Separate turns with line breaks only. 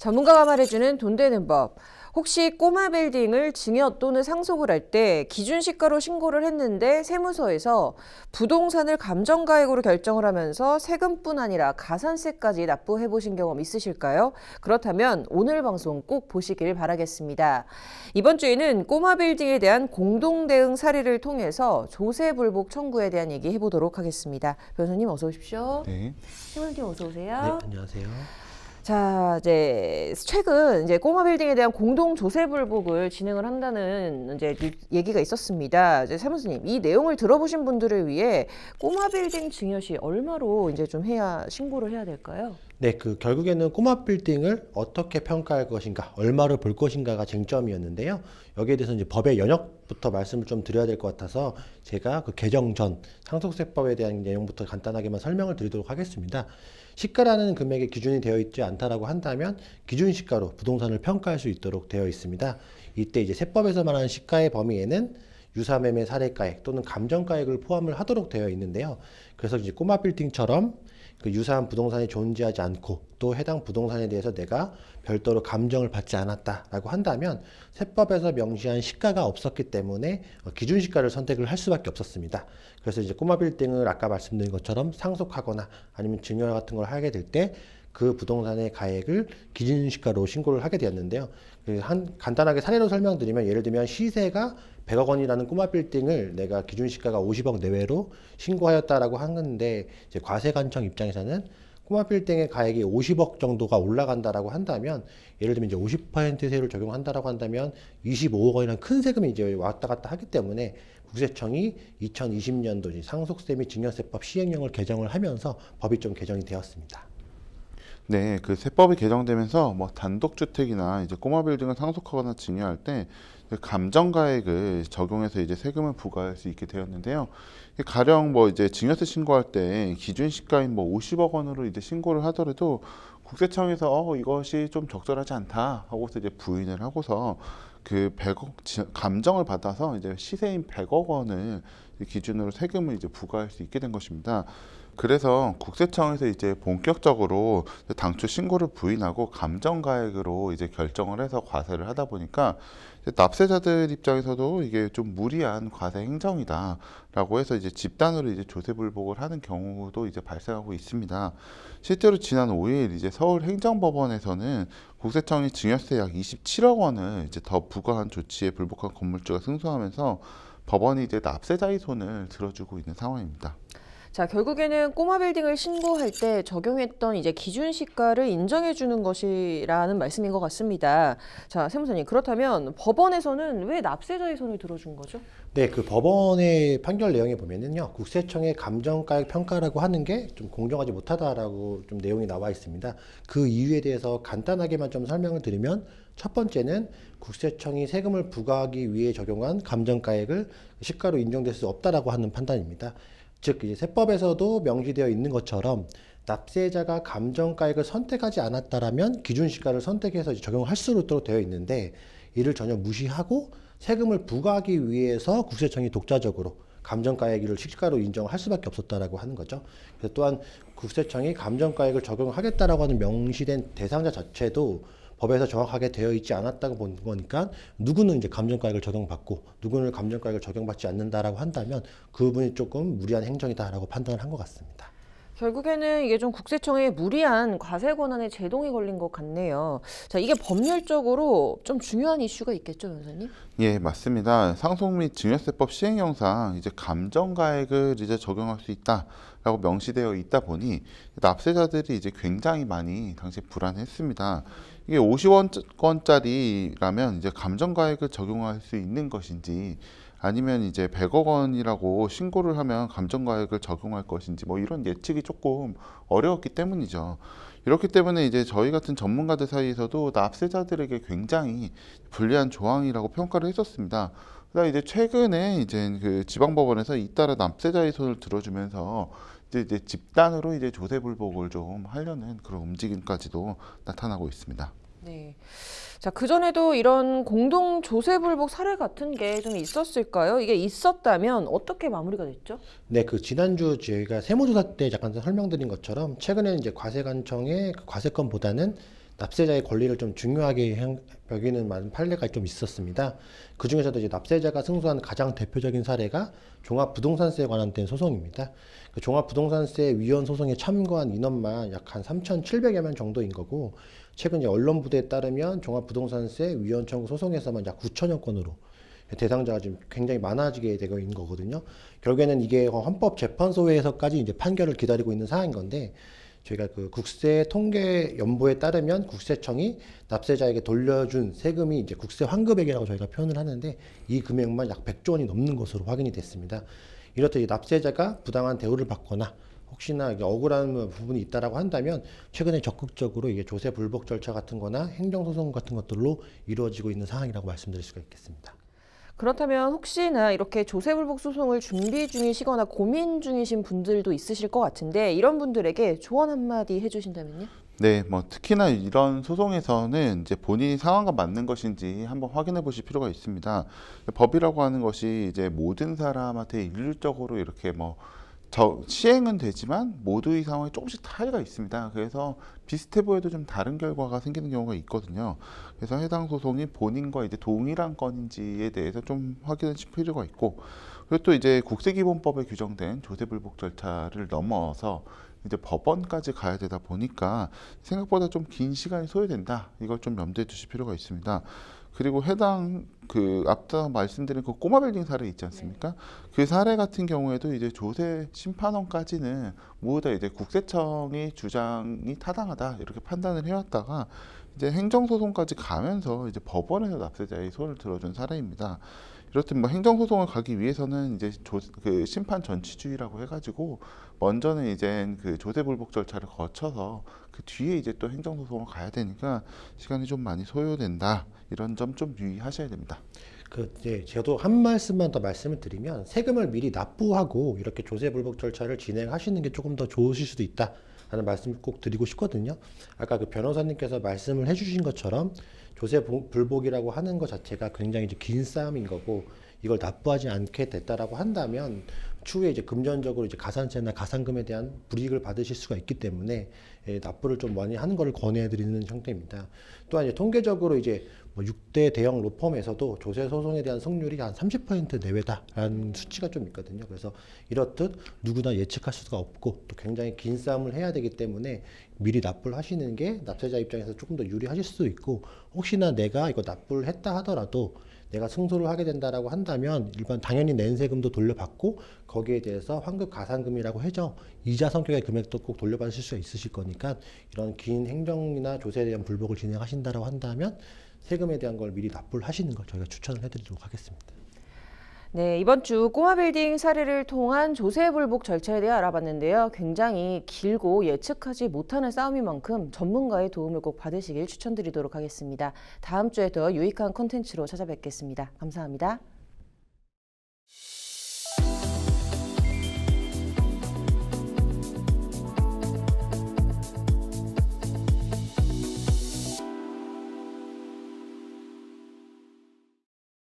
전문가가 말해주는 돈 되는 법. 혹시 꼬마 빌딩을 증여 또는 상속을 할 때 기준 시가로 신고를 했는데 세무서에서 부동산을 감정가액으로 결정을 하면서 세금뿐 아니라 가산세까지 납부해 보신 경험 있으실까요? 그렇다면 오늘 방송 꼭 보시길 바라겠습니다. 이번 주에는 꼬마 빌딩에 대한 공동 대응 사례를 통해서 조세 불복 청구에 대한 얘기 해보도록 하겠습니다. 변호사님 어서 오십시오. 네. 세무님 어서 오세요. 네, 안녕하세요. 자, 이제 최근 이제 꼬마 빌딩에 대한 공동 조세 불복을 진행을 한다는 이제 얘기가 있었습니다. 이제 사무수님, 이 내용을 들어보신 분들을 위해 꼬마 빌딩 증여시 얼마로 이제 좀 해야 신고를 해야 될까요?
네, 그 결국에는 꼬마 빌딩을 어떻게 평가할 것인가, 얼마로 볼 것인가가 쟁점이었는데요. 여기에 대해서 이제 법의 연역부터 말씀을 좀 드려야 될 것 같아서 제가 그 개정 전 상속세법에 대한 내용부터 간단하게만 설명을 드리도록 하겠습니다. 시가라는 금액의 기준이 되어 있지 않다라고 한다면 기준 시가로 부동산을 평가할 수 있도록 되어 있습니다. 이때 이제 세법에서 말하는 시가의 범위에는 유사매매 사례가액 또는 감정가액을 포함을 하도록 되어 있는데요. 그래서 이제 꼬마 빌딩처럼 그 유사한 부동산이 존재하지 않고 또 해당 부동산에 대해서 내가 별도로 감정을 받지 않았다라고 한다면 세법에서 명시한 시가가 없었기 때문에 기준 시가를 선택을 할 수밖에 없었습니다. 그래서 이제 꼬마 빌딩을 아까 말씀드린 것처럼 상속하거나 아니면 증여 같은 걸 하게 될때 그 부동산의 가액을 기준시가로 신고를 하게 되었는데요. 그한 간단하게 사례로 설명드리면 예를 들면 시세가 100억 원이라는 꼬마 빌딩을 내가 기준시가가 50억 내외로 신고하였다라고 하는데 이제 과세관청 입장에서는 꼬마 빌딩의 가액이 50억 정도가 올라간다라고 한다면 예를 들면 이제 50% 세율을 적용한다라고 한다면 25억 원이라는 큰 세금이 이제 왔다 갔다 하기 때문에 국세청이 2020년도 상속세 및 증여세법 시행령을 개정을 하면서 법이 좀 개정이 되었습니다.
네, 그 세법이 개정되면서 뭐 단독주택이나 이제 꼬마 빌딩을 상속하거나 증여할 때 감정가액을 적용해서 이제 세금을 부과할 수 있게 되었는데요. 가령 뭐 이제 증여세 신고할 때 기준 시가인 뭐 50억 원으로 이제 신고를 하더라도 국세청에서 어, 이것이 좀 적절하지 않다 하고서 이제 부인을 하고서 그 100억 감정을 받아서 이제 시세인 100억 원을 기준으로 세금을 이제 부과할 수 있게 된 것입니다. 그래서 국세청에서 이제 본격적으로 당초 신고를 부인하고 감정가액으로 이제 결정을 해서 과세를 하다 보니까 납세자들 입장에서도 이게 좀 무리한 과세 행정이다라고 해서 이제 집단으로 이제 조세불복을 하는 경우도 이제 발생하고 있습니다. 실제로 지난 5일 이제 서울행정법원에서는 국세청이 증여세 약 27억 원을 이제 더 부과한 조치에 불복한 건물주가 승소하면서 법원이 이제 납세자의 손을 들어주고 있는 상황입니다.
자, 결국에는 꼬마 빌딩을 신고할 때 적용했던 이제 기준 시가를 인정해 주는 것이라는 말씀인 것 같습니다. 자, 세무사님 그렇다면 법원에서는 왜 납세자의 손을 들어준 거죠?
네, 그 법원의 판결 내용에 보면은요, 국세청의 감정가액 평가라고 하는 게 좀 공정하지 못하다라고 좀 내용이 나와 있습니다. 그 이유에 대해서 간단하게만 좀 설명을 드리면 첫 번째는 국세청이 세금을 부과하기 위해 적용한 감정가액을 시가로 인정될 수 없다라고 하는 판단입니다. 즉 이제 세법에서도 명시되어 있는 것처럼 납세자가 감정가액을 선택하지 않았다라면 기준시가를 선택해서 적용할 수 있도록 되어 있는데 이를 전혀 무시하고 세금을 부과하기 위해서 국세청이 독자적으로 감정가액을 실 시가로 인정할 수밖에 없었다라고 하는 거죠. 그래서 또한 국세청이 감정가액을 적용하겠다라고 하는 명시된 대상자 자체도 법에서 정확하게 되어 있지 않았다고 본 거니까 누구는 이제 감정가액을 적용받고 누구는 감정가액을 적용받지 않는다라고 한다면 그분이 부 조금 무리한 행정이다라고 판단을 한 것 같습니다.
결국에는 이게 좀 국세청의 무리한 과세 권한의 제동이 걸린 것 같네요. 자, 이게 법률적으로 좀 중요한 이슈가 있겠죠, 변호사님?
예, 맞습니다. 상속 및 증여세법 시행령상 이제 감정가액을 이제 적용할 수 있다라고 명시되어 있다 보니 납세자들이 이제 굉장히 많이 당시 불안했습니다. 이게 50원권짜리라면 이제 감정가액을 적용할 수 있는 것인지 아니면 이제 100억 원이라고 신고를 하면 감정가액을 적용할 것인지 뭐 이런 예측이 조금 어려웠기 때문이죠. 이렇기 때문에 이제 저희 같은 전문가들 사이에서도 납세자들에게 굉장히 불리한 조항이라고 평가를 했었습니다. 그다 이제 최근에 이제 그 지방법원에서 잇따라 납세자의 손을 들어주면서 이제, 이제 집단으로 이제 조세 불복을 좀 하려는 그런 움직임까지도 나타나고 있습니다.
네. 자, 그전에도 이런 공동 조세 불복 사례 같은 게 좀 있었을까요? 이게 있었다면 어떻게 마무리가 됐죠?
네, 그
지난주 저희가 세무조사 때 잠깐 설명드린 것처럼 최근에 이제 과세관청의 그 과세권보다는 납세자의 권리를 좀 중요하게 여기는 많은 판례가 좀 있었습니다. 그 중에서도 이제 납세자가 승소한 가장 대표적인 사례가 종합부동산세에 관한된 소송입니다. 그 종합부동산세 위원 소송에 참고한 인원만 약 한 3,700여 명 정도인 거고 최근 언론 부대에 따르면 종합부동산세 위원 청구 소송에서만 약 9천여 건으로 대상자가 지금 굉장히 많아지게 되고 있는 거거든요. 결국에는 이게 헌법재판소에서까지 이제 판결을 기다리고 있는 사항인 건데 저희가 그 국세 통계 연보에 따르면 국세청이 납세자에게 돌려준 세금이 이제 국세 환급액이라고 저희가 표현을 하는데 이 금액만 약 100조 원이 넘는 것으로 확인이 됐습니다. 이렇듯 납세자가 부당한 대우를 받거나 혹시나 억울한 부분이 있다라고 한다면 최근에 적극적으로 이게 조세 불복 절차 같은 거나 행정소송 같은 것들로 이루어지고 있는 상황이라고 말씀드릴 수가 있겠습니다.
그렇다면 혹시나 이렇게 조세불복 소송을 준비 중이시거나 고민 중이신 분들도 있으실 것 같은데 이런 분들에게 조언 한마디 해주신다면요?
네, 뭐 특히나 이런 소송에서는 이제 본인이 상황과 맞는 것인지 한번 확인해 보실 필요가 있습니다. 법이라고 하는 것이 이제 모든 사람한테 일률적으로 이렇게 뭐저 시행은 되지만 모두의 상황에 조금씩 차이가 있습니다. 그래서 비슷해 보여도 좀 다른 결과가 생기는 경우가 있거든요. 그래서 해당 소송이 본인과 이제 동일한 건인지에 대해서 좀 확인하실 필요가 있고, 그리고 또 이제 국세기본법에 규정된 조세불복 절차를 넘어서 이제 법원까지 가야 되다 보니까 생각보다 좀 긴 시간이 소요된다. 이걸 좀 염두에 두실 필요가 있습니다. 그리고 해당 그 앞서 말씀드린 그 꼬마 빌딩 사례 있지 않습니까? 네. 그 사례 같은 경우에도 이제 조세 심판원까지는 모두 다 이제 국세청이 주장이 타당하다 이렇게 판단을 해왔다가 이제 행정소송까지 가면서 이제 법원에서 납세자의 손을 들어준 사례입니다. 이렇듯 뭐 행정 소송을 가기 위해서는 이제 조, 그 심판 전치주의라고 해가지고 먼저는 이제 그 조세불복 절차를 거쳐서 그 뒤에 이제 또 행정 소송을 가야 되니까 시간이 좀 많이 소요된다 이런 점 좀 유의하셔야 됩니다.
그 네, 저도 한 말씀만 더 말씀을 드리면 세금을 미리 납부하고 이렇게 조세불복 절차를 진행하시는 게 조금 더 좋으실 수도 있다. 하는 말씀을 꼭 드리고 싶거든요. 아까 그 변호사님께서 말씀을 해주신 것처럼 조세 불복이라고 하는 것 자체가 굉장히 이제 긴 싸움인 거고 이걸 납부하지 않게 됐다라고 한다면 추후에 이제 금전적으로 이제 가산세나 가산금에 대한 불이익을 받으실 수가 있기 때문에 예, 납부를 좀 많이 하는 것을 권해드리는 형태입니다. 또한 이제 통계적으로 이제 뭐 6대 대형 로펌에서도 조세 소송에 대한 승률이 한 30% 내외다라는 수치가 좀 있거든요. 그래서 이렇듯 누구나 예측할 수가 없고 또 굉장히 긴 싸움을 해야 되기 때문에 미리 납부를 하시는 게 납세자 입장에서 조금 더 유리하실 수도 있고 혹시나 내가 이거 납부를 했다 하더라도 내가 승소를 하게 된다라고 한다면 일반 당연히 낸 세금도 돌려받고 거기에 대해서 환급 가산금이라고 해죠 이자 성격의 금액도 꼭 돌려받으실 수 있으실 거니 보니까 이런 긴 행정이나 조세에 대한 불복을 진행하신다라고 한다면 세금에 대한 걸 미리 납부를 하시는 걸 저희가 추천을 해드리도록 하겠습니다.
네, 이번 주 꼬마 빌딩 사례를 통한 조세 불복 절차에 대해 알아봤는데요. 굉장히 길고 예측하지 못하는 싸움인 만큼 전문가의 도움을 꼭 받으시길 추천드리도록 하겠습니다. 다음 주에 더 유익한 콘텐츠로 찾아뵙겠습니다. 감사합니다.